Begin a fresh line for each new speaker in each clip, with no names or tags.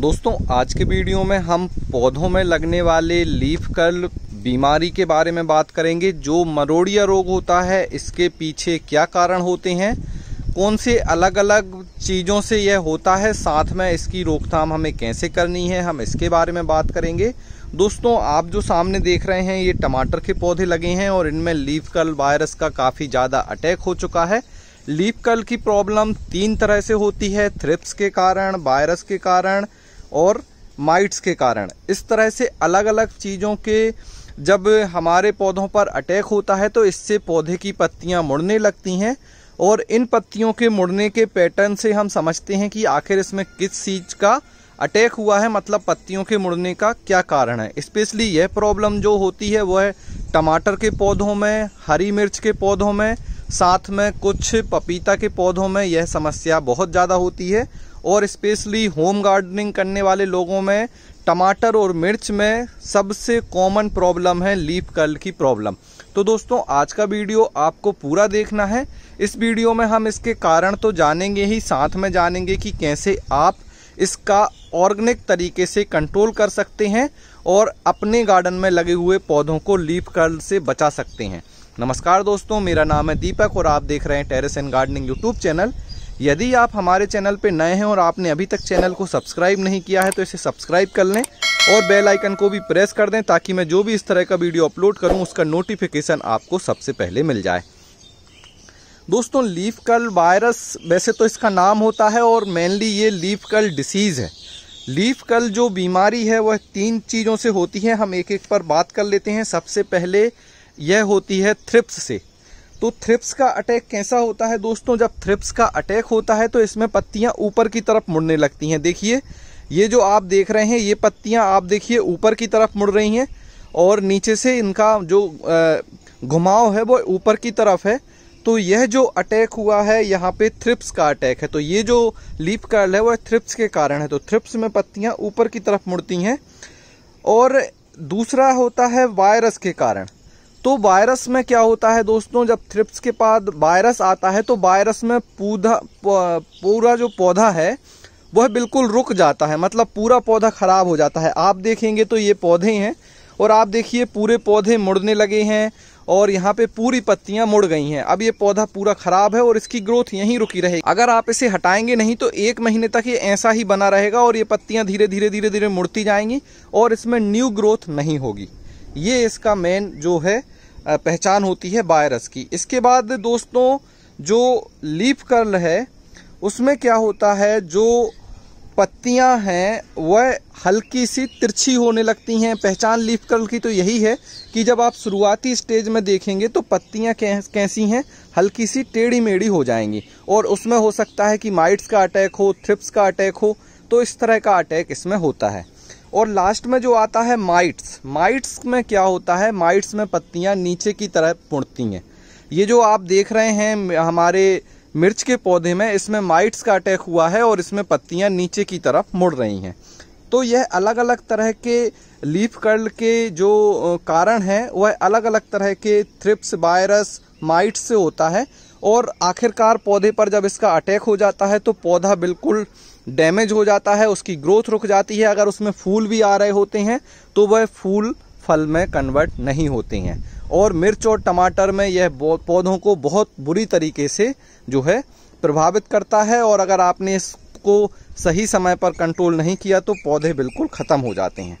दोस्तों आज के वीडियो में हम पौधों में लगने वाले लीफ कर्ल बीमारी के बारे में बात करेंगे जो मरोड़िया रोग होता है इसके पीछे क्या कारण होते हैं कौन से अलग अलग चीज़ों से यह होता है साथ में इसकी रोकथाम हमें कैसे करनी है हम इसके बारे में बात करेंगे दोस्तों आप जो सामने देख रहे हैं ये टमाटर के पौधे लगे हैं और इनमें लीफ कर्ल वायरस का काफ़ी ज़्यादा अटैक हो चुका है लीफ कर्ल की प्रॉब्लम तीन तरह से होती है थ्रिप्स के कारण वायरस के कारण और माइट्स के कारण इस तरह से अलग अलग चीज़ों के जब हमारे पौधों पर अटैक होता है तो इससे पौधे की पत्तियां मुड़ने लगती हैं और इन पत्तियों के मुड़ने के पैटर्न से हम समझते हैं कि आखिर इसमें किस चीज़ का अटैक हुआ है मतलब पत्तियों के मुड़ने का क्या कारण है स्पेशली यह प्रॉब्लम जो होती है वह टमाटर के पौधों में हरी मिर्च के पौधों में साथ में कुछ पपीता के पौधों में यह समस्या बहुत ज़्यादा होती है और स्पेशली होम गार्डनिंग करने वाले लोगों में टमाटर और मिर्च में सबसे कॉमन प्रॉब्लम है लीफ कर्ल की प्रॉब्लम तो दोस्तों आज का वीडियो आपको पूरा देखना है इस वीडियो में हम इसके कारण तो जानेंगे ही साथ में जानेंगे कि कैसे आप इसका ऑर्गेनिक तरीके से कंट्रोल कर सकते हैं और अपने गार्डन में लगे हुए पौधों को लीफ कर्ल से बचा सकते हैं नमस्कार दोस्तों मेरा नाम है दीपक और आप देख रहे हैं terrace and gardening YouTube channel यदि आप हमारे चैनल पर नए हैं और आपने अभी तक चैनल को सब्सक्राइब नहीं किया है तो इसे सब्सक्राइब कर लें और बेल आइकन को भी प्रेस कर दें ताकि मैं जो भी इस तरह का वीडियो अपलोड करूं उसका नोटिफिकेशन आपको सबसे पहले मिल जाए दोस्तों लीफ कर्ल वायरस वैसे तो इसका नाम होता है और मेनली ये लीफ कर्ल डिसीज़ है लीफ कर्ल जो बीमारी है वह तीन चीज़ों से होती है हम एक एक पर बात कर लेते हैं सबसे पहले यह होती है थ्रिप्स से तो थ्रिप्स का अटैक कैसा होता है दोस्तों जब थ्रिप्स का अटैक होता है तो इसमें पत्तियां ऊपर की तरफ मुड़ने लगती हैं देखिए ये जो आप देख रहे हैं ये पत्तियां आप देखिए ऊपर की तरफ मुड़ रही हैं और नीचे से इनका जो घुमाव है वो ऊपर की तरफ है तो यह जो अटैक हुआ है यहाँ पे थ्रिप्स का अटैक है तो ये जो लीप कर्ल है वह थ्रिप्स के कारण है तो थ्रिप्स में पत्तियाँ ऊपर की तरफ मुड़ती हैं और दूसरा होता है वायरस के कारण तो वायरस में क्या होता है दोस्तों जब थ्रिप्स के बाद वायरस आता है तो वायरस में पौधा पूरा जो पौधा है वह बिल्कुल रुक जाता है मतलब पूरा पौधा खराब हो जाता है आप देखेंगे तो ये पौधे हैं और आप देखिए पूरे पौधे मुड़ने लगे हैं और यहाँ पे पूरी पत्तियाँ मुड़ गई हैं अब ये पौधा पूरा ख़राब है और इसकी ग्रोथ यहीं रुकी रहेगी अगर आप इसे हटाएंगे नहीं तो एक महीने तक ये ऐसा ही बना रहेगा और ये पत्तियाँ धीरे धीरे धीरे धीरे मुड़ती जाएंगी और इसमें न्यू ग्रोथ नहीं होगी ये इसका मेन जो है पहचान होती है वायरस की इसके बाद दोस्तों जो लीफ कर्ल है उसमें क्या होता है जो पत्तियां हैं वह हल्की सी तिरछी होने लगती हैं पहचान लीफ कर्ल की तो यही है कि जब आप शुरुआती स्टेज में देखेंगे तो पत्तियां कैसी हैं हल्की सी टेढ़ी मेढ़ी हो जाएंगी और उसमें हो सकता है कि माइट्स का अटैक हो थ्रिप्स का अटैक हो तो इस तरह का अटैक इसमें होता है और लास्ट में जो आता है माइट्स माइट्स में क्या होता है माइट्स में पत्तियां नीचे की तरह मुड़ती हैं ये जो आप देख रहे हैं हमारे मिर्च के पौधे में इसमें माइट्स का अटैक हुआ है और इसमें पत्तियां नीचे की तरफ मुड़ रही हैं तो यह अलग अलग तरह के लीफ कर्ल के जो कारण हैं वह अलग अलग तरह के थ्रिप्स वायरस माइट्स से होता है और आखिरकार पौधे पर जब इसका अटैक हो जाता है तो पौधा बिल्कुल डैमेज हो जाता है उसकी ग्रोथ रुक जाती है अगर उसमें फूल भी आ रहे होते हैं तो वह फूल फल में कन्वर्ट नहीं होते हैं और मिर्च और टमाटर में यह पौधों को बहुत बुरी तरीके से जो है प्रभावित करता है और अगर आपने इसको सही समय पर कंट्रोल नहीं किया तो पौधे बिल्कुल ख़त्म हो जाते हैं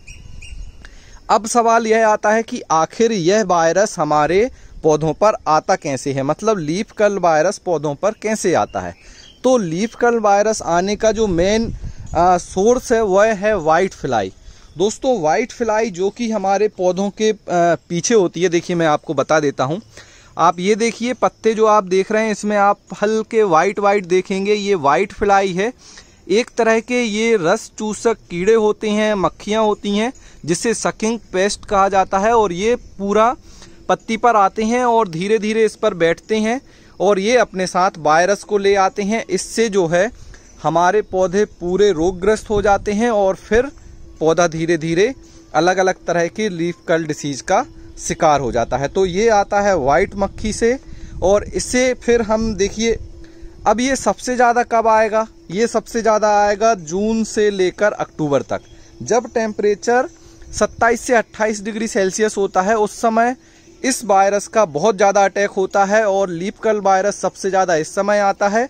अब सवाल यह आता है कि आखिर यह वायरस हमारे पौधों पर आता कैसे है मतलब लीफ कल वायरस पौधों पर कैसे आता है तो लीफ कर्ल वायरस आने का जो मेन सोर्स है वह है वाइट फ्लाई दोस्तों वाइट फ्लाई जो कि हमारे पौधों के पीछे होती है देखिए मैं आपको बता देता हूँ आप ये देखिए पत्ते जो आप देख रहे हैं इसमें आप हल्के वाइट वाइट देखेंगे ये वाइट फ्लाई है एक तरह के ये रस चूसक कीड़े होते हैं मक्खियाँ होती हैं जिसे सकिंग पेस्ट कहा जाता है और ये पूरा पत्ती पर आते हैं और धीरे धीरे इस पर बैठते हैं और ये अपने साथ वायरस को ले आते हैं इससे जो है हमारे पौधे पूरे रोगग्रस्त हो जाते हैं और फिर पौधा धीरे धीरे अलग अलग तरह की लीफ कल डिसीज का शिकार हो जाता है तो ये आता है वाइट मक्खी से और इससे फिर हम देखिए अब ये सबसे ज़्यादा कब आएगा ये सबसे ज़्यादा आएगा जून से लेकर अक्टूबर तक जब टेम्परेचर 27 से 28 डिग्री सेल्सियस होता है उस समय इस वायरस का बहुत ज़्यादा अटैक होता है और लीपकल वायरस सबसे ज़्यादा इस समय आता है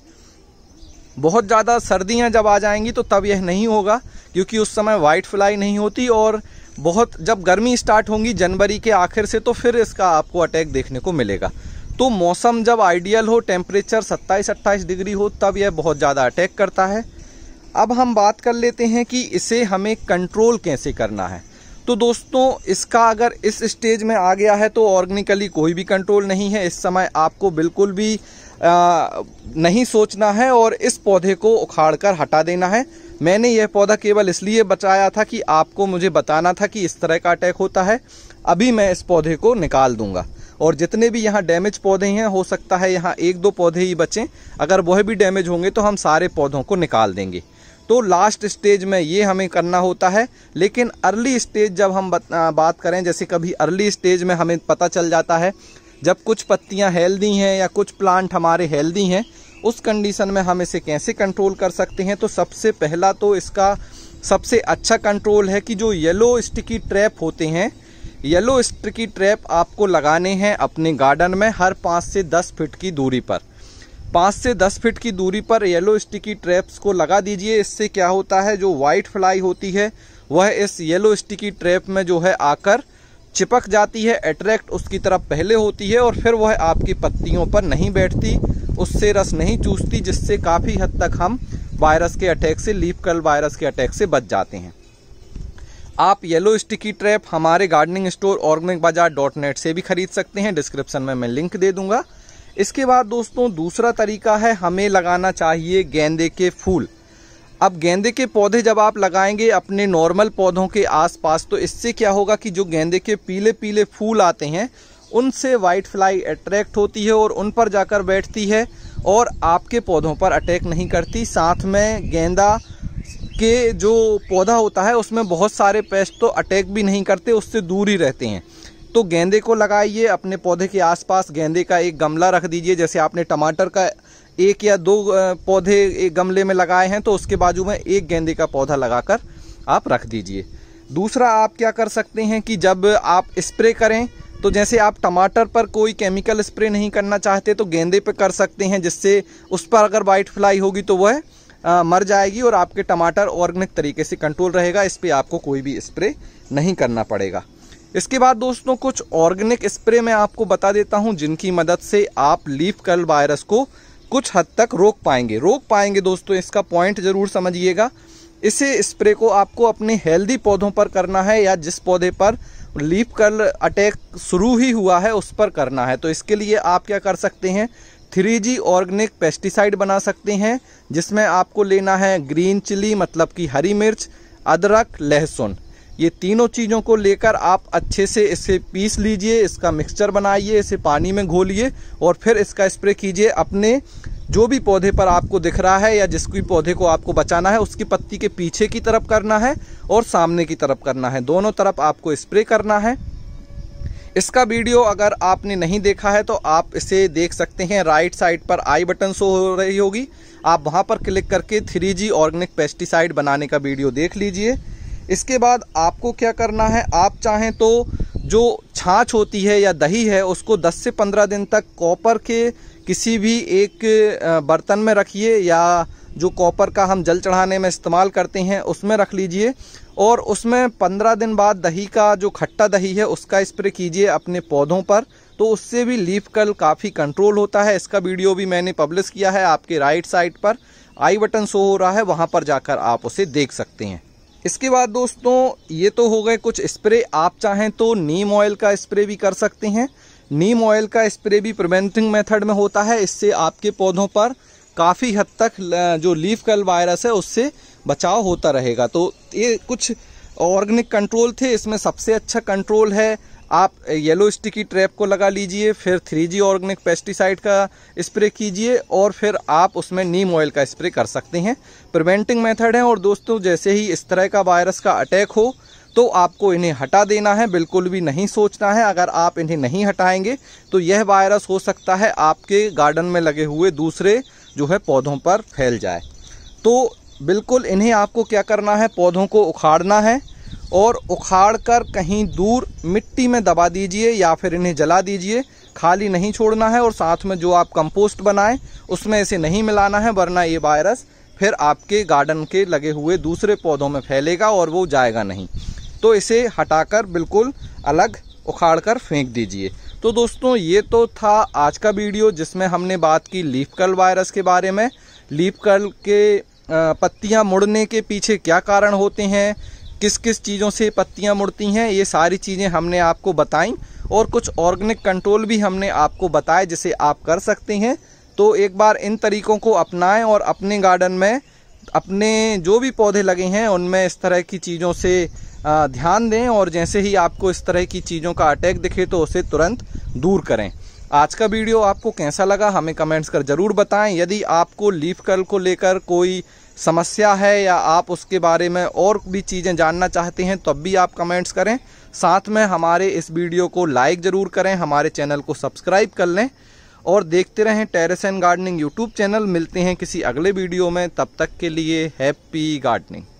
बहुत ज़्यादा सर्दियाँ जब आ जाएंगी तो तब यह नहीं होगा क्योंकि उस समय वाइट फ्लाई नहीं होती और बहुत जब गर्मी स्टार्ट होंगी जनवरी के आखिर से तो फिर इसका आपको अटैक देखने को मिलेगा तो मौसम जब आइडियल हो टेम्परेचर 27-28 डिग्री हो तब यह बहुत ज़्यादा अटैक करता है अब हम बात कर लेते हैं कि इसे हमें कंट्रोल कैसे करना है तो दोस्तों इसका अगर इस स्टेज में आ गया है तो ऑर्गेनिकली कोई भी कंट्रोल नहीं है इस समय आपको बिल्कुल भी आ, नहीं सोचना है और इस पौधे को उखाड़ कर हटा देना है मैंने यह पौधा केवल इसलिए बचाया था कि आपको मुझे बताना था कि इस तरह का अटैक होता है अभी मैं इस पौधे को निकाल दूंगा और जितने भी यहाँ डैमेज पौधे हैं हो सकता है यहाँ एक दो पौधे ही बचें अगर वह भी डैमेज होंगे तो हम सारे पौधों को निकाल देंगे तो लास्ट स्टेज में ये हमें करना होता है लेकिन अर्ली स्टेज जब हम बात करें जैसे कभी अर्ली स्टेज में हमें पता चल जाता है जब कुछ पत्तियां हेल्दी हैं या कुछ प्लांट हमारे हेल्दी हैं उस कंडीशन में हम इसे कैसे कंट्रोल कर सकते हैं तो सबसे पहला तो इसका सबसे अच्छा कंट्रोल है कि जो येलो स्टिकी ट्रैप होते हैं येलो स्टिकी ट्रैप आपको लगाने हैं अपने गार्डन में हर पाँच से दस फिट की दूरी पर पाँच से दस फीट की दूरी पर येलो स्टिकी ट्रैप्स को लगा दीजिए इससे क्या होता है जो वाइट फ्लाई होती है वह इस येलो स्टिकी ट्रैप में जो है आकर चिपक जाती है अट्रैक्ट उसकी तरफ पहले होती है और फिर वह आपकी पत्तियों पर नहीं बैठती उससे रस नहीं चूसती जिससे काफ़ी हद तक हम वायरस के अटैक से लीप कल वायरस के अटैक से बच जाते हैं आप येलो स्टिकी ट्रैप हमारे gardening store organic bazaar dot net से भी खरीद सकते हैं डिस्क्रिप्शन में मैं लिंक दे दूंगा इसके बाद दोस्तों दूसरा तरीका है हमें लगाना चाहिए गेंदे के फूल अब गेंदे के पौधे जब आप लगाएंगे अपने नॉर्मल पौधों के आसपास तो इससे क्या होगा कि जो गेंदे के पीले पीले फूल आते हैं उनसे वाइट फ्लाई अट्रैक्ट होती है और उन पर जाकर बैठती है और आपके पौधों पर अटैक नहीं करती साथ में गेंदा के जो पौधा होता है उसमें बहुत सारे पेस्ट तो अटैक भी नहीं करते उससे दूर ही रहते हैं तो गेंदे को लगाइए अपने पौधे के आसपास गेंदे का एक गमला रख दीजिए जैसे आपने टमाटर का एक या दो पौधे एक गमले में लगाए हैं तो उसके बाजू में एक गेंदे का पौधा लगाकर आप रख दीजिए दूसरा आप क्या कर सकते हैं कि जब आप स्प्रे करें तो जैसे आप टमाटर पर कोई केमिकल स्प्रे नहीं करना चाहते तो गेंदे पर कर सकते हैं जिससे उस पर अगर वाइट फ्लाई होगी तो वह मर जाएगी और आपके टमाटर ऑर्गेनिक तरीके से कंट्रोल रहेगा इस पर आपको कोई भी स्प्रे नहीं करना पड़ेगा इसके बाद दोस्तों कुछ ऑर्गेनिक स्प्रे मैं आपको बता देता हूं जिनकी मदद से आप लीफ कर्ल वायरस को कुछ हद तक रोक पाएंगे रोक पाएंगे दोस्तों इसका पॉइंट ज़रूर समझिएगा इसे स्प्रे को आपको अपने हेल्दी पौधों पर करना है या जिस पौधे पर लीफ कर्ल अटैक शुरू ही हुआ है उस पर करना है तो इसके लिए आप क्या कर सकते हैं थ्री जी ऑर्गेनिक पेस्टिसाइड बना सकते हैं जिसमें आपको लेना है ग्रीन चिली मतलब कि हरी मिर्च अदरक लहसुन ये तीनों चीज़ों को लेकर आप अच्छे से इसे पीस लीजिए इसका मिक्सचर बनाइए इसे पानी में घोलिए और फिर इसका स्प्रे कीजिए अपने जो भी पौधे पर आपको दिख रहा है या जिस भी पौधे को आपको बचाना है उसकी पत्ती के पीछे की तरफ करना है और सामने की तरफ करना है दोनों तरफ आपको स्प्रे करना है इसका वीडियो अगर आपने नहीं देखा है तो आप इसे देख सकते हैं राइट साइड पर आई बटन शो हो रही होगी आप वहां पर क्लिक करके थ्री जी ऑर्गेनिक पेस्टिसाइड बनाने का वीडियो देख लीजिए इसके बाद आपको क्या करना है आप चाहें तो जो छाछ होती है या दही है उसको 10 से 15 दिन तक कॉपर के किसी भी एक बर्तन में रखिए या जो कॉपर का हम जल चढ़ाने में इस्तेमाल करते हैं उसमें रख लीजिए और उसमें 15 दिन बाद दही का जो खट्टा दही है उसका स्प्रे कीजिए अपने पौधों पर तो उससे भी लीफ कल काफ़ी कंट्रोल होता है इसका वीडियो भी मैंने पब्लिश किया है आपके राइट साइड पर आई बटन शो हो रहा है वहाँ पर जाकर आप उसे देख सकते हैं इसके बाद दोस्तों ये तो हो गए कुछ स्प्रे आप चाहें तो नीम ऑयल का स्प्रे भी कर सकते हैं नीम ऑयल का स्प्रे भी प्रिवेंटिंग मेथड में होता है इससे आपके पौधों पर काफ़ी हद तक जो लीफ कल वायरस है उससे बचाव होता रहेगा तो ये कुछ ऑर्गेनिक कंट्रोल थे इसमें सबसे अच्छा कंट्रोल है आप येलो स्टिकी ट्रैप को लगा लीजिए फिर थ्री जी ऑर्गेनिक पेस्टिसाइड का स्प्रे कीजिए और फिर आप उसमें नीम ऑयल का स्प्रे कर सकते हैं प्रिवेंटिंग मेथड है और दोस्तों जैसे ही इस तरह का वायरस का अटैक हो तो आपको इन्हें हटा देना है बिल्कुल भी नहीं सोचना है अगर आप इन्हें नहीं हटाएंगे तो यह वायरस हो सकता है आपके गार्डन में लगे हुए दूसरे जो है पौधों पर फैल जाए तो बिल्कुल इन्हें आपको क्या करना है पौधों को उखाड़ना है और उखाड़ कर कहीं दूर मिट्टी में दबा दीजिए या फिर इन्हें जला दीजिए खाली नहीं छोड़ना है और साथ में जो आप कंपोस्ट बनाएं उसमें इसे नहीं मिलाना है वरना ये वायरस फिर आपके गार्डन के लगे हुए दूसरे पौधों में फैलेगा और वो जाएगा नहीं तो इसे हटाकर बिल्कुल अलग उखाड़ कर फेंक दीजिए तो दोस्तों ये तो था आज का वीडियो जिसमें हमने बात की लीफ कर्ल वायरस के बारे में लीफ कर्ल के पत्तियां मुड़ने के पीछे क्या कारण होते हैं किस किस चीज़ों से पत्तियां मुड़ती हैं ये सारी चीज़ें हमने आपको बताई और कुछ ऑर्गेनिक कंट्रोल भी हमने आपको बताए जिसे आप कर सकते हैं तो एक बार इन तरीक़ों को अपनाएं और अपने गार्डन में अपने जो भी पौधे लगे हैं उनमें इस तरह की चीज़ों से ध्यान दें और जैसे ही आपको इस तरह की चीज़ों का अटैक दिखे तो उसे तुरंत दूर करें आज का वीडियो आपको कैसा लगा हमें कमेंट्स कर ज़रूर बताएं यदि आपको लीफ कर्ल को लेकर कोई समस्या है या आप उसके बारे में और भी चीज़ें जानना चाहते हैं तब भी आप कमेंट्स करें साथ में हमारे इस वीडियो को लाइक ज़रूर करें हमारे चैनल को सब्सक्राइब कर लें और देखते रहें terrace and gardening YouTube channel मिलते हैं किसी अगले वीडियो में तब तक के लिए हैप्पी गार्डनिंग